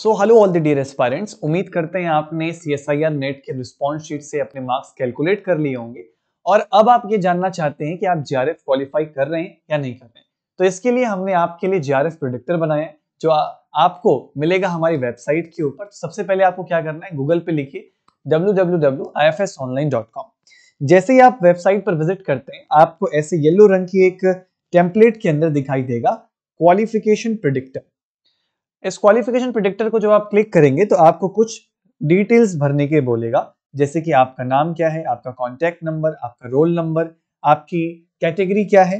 so hello all the dear aspirants उम्मीद करते हैं आपने C S I R NET के रिस्पॉन्स शीट से अपने मार्क्स कैलकुलेट कर लिए होंगे और अब आप ये जानना चाहते हैं कि आप जे आर एफ क्वालिफाई कर रहे हैं या नहीं कर रहे हैं तो इसके लिए हमने आपके लिए जे आर एफ प्रोडिक्टर बनाया जो आ, आपको मिलेगा हमारी वेबसाइट के ऊपर तो सबसे पहले आपको क्या करना है गूगल पे लिखिए कॉम जैसे ही आप वेबसाइट पर विजिट करते हैं आपको ऐसे येलो रंग की एक टेम्पलेट के अंदर दिखाई देगा क्वालिफिकेशन प्रोडिक्टर इस क्वालिफिकेशन प्रिडिक्टर को जब आप क्लिक करेंगे तो आपको कुछ डिटेल्स भरने के बोलेगा जैसे कि आपका नाम क्या है आपका कॉन्टैक्ट नंबर आपका रोल नंबर आपकी कैटेगरी क्या है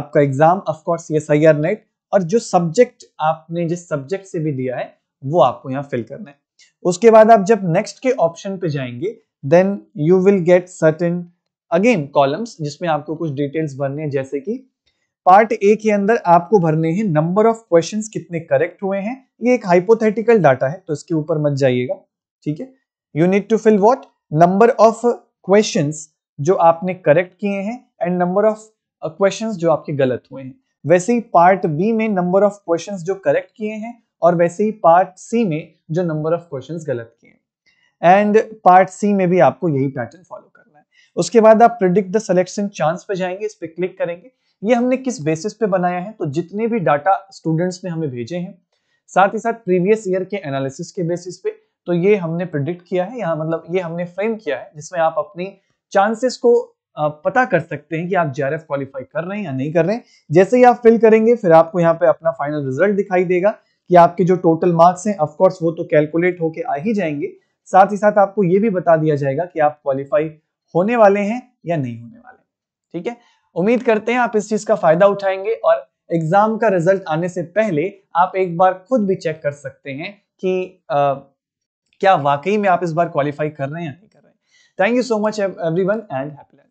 आपका एग्जाम ऑफकोर्स ये सही आर नेट और जो सब्जेक्ट आपने जिस सब्जेक्ट से भी दिया है वो आपको यहाँ फिल करना है उसके बाद आप जब नेक्स्ट के ऑप्शन पे जाएंगे then you will get certain again columns जिसमें आपको कुछ डिटेल्स भरने हैं जैसे कि पार्ट ए के अंदर आपको भरने हैं नंबर ऑफ क्वेश्चन कितने करेक्ट हुए हैं ये एक हाइपोथेटिकल डाटा है तो इसके ऊपर मत जाइएगा ठीक है you need to fill what number of question जो आपने करेक्ट किए हैं एंड नंबर ऑफ क्वेश्चन जो आपके गलत हुए हैं वैसे ही पार्ट बी में नंबर ऑफ क्वेश्चन जो करेक्ट किए हैं और वैसे ही पार्ट सी में जो नंबर ऑफ क्वेश्चन गलत किए हैं एंड पार्ट सी में भी आपको यही पैटर्न फॉलो करना है उसके बाद आप प्रिडिक्ट द सिलेक्शन चांस पे जाएंगे इस पर क्लिक करेंगे ये हमने किस बेसिस पे बनाया है तो जितने भी डाटा स्टूडेंट्स ने हमें भेजे हैं साथ ही साथ प्रीवियस ईयर के एनालिसिस के बेसिस पे तो ये हमने प्रिडिक्ट किया है यहाँ मतलब ये हमने फ्रेम किया है जिसमें आप अपनी चांसेस को पता कर सकते हैं कि आप जे क्वालिफाई कर रहे हैं या नहीं कर रहे हैं जैसे ही आप फिल करेंगे फिर आपको यहाँ पे अपना फाइनल रिजल्ट दिखाई देगा कि आपके जो टोटल मार्क्स हैं ऑफकोर्स वो तो कैलकुलेट होके आ ही जाएंगे साथ ही साथ आपको ये भी बता दिया जाएगा कि आप क्वालिफाई होने वाले हैं या नहीं होने वाले ठीक है उम्मीद करते हैं आप इस चीज का फायदा उठाएंगे और एग्जाम का रिजल्ट आने से पहले आप एक बार खुद भी चेक कर सकते हैं कि आ, क्या वाकई में आप इस बार क्वालिफाई कर रहे हैं या नहीं कर रहे हैं thank you so much everyone and happy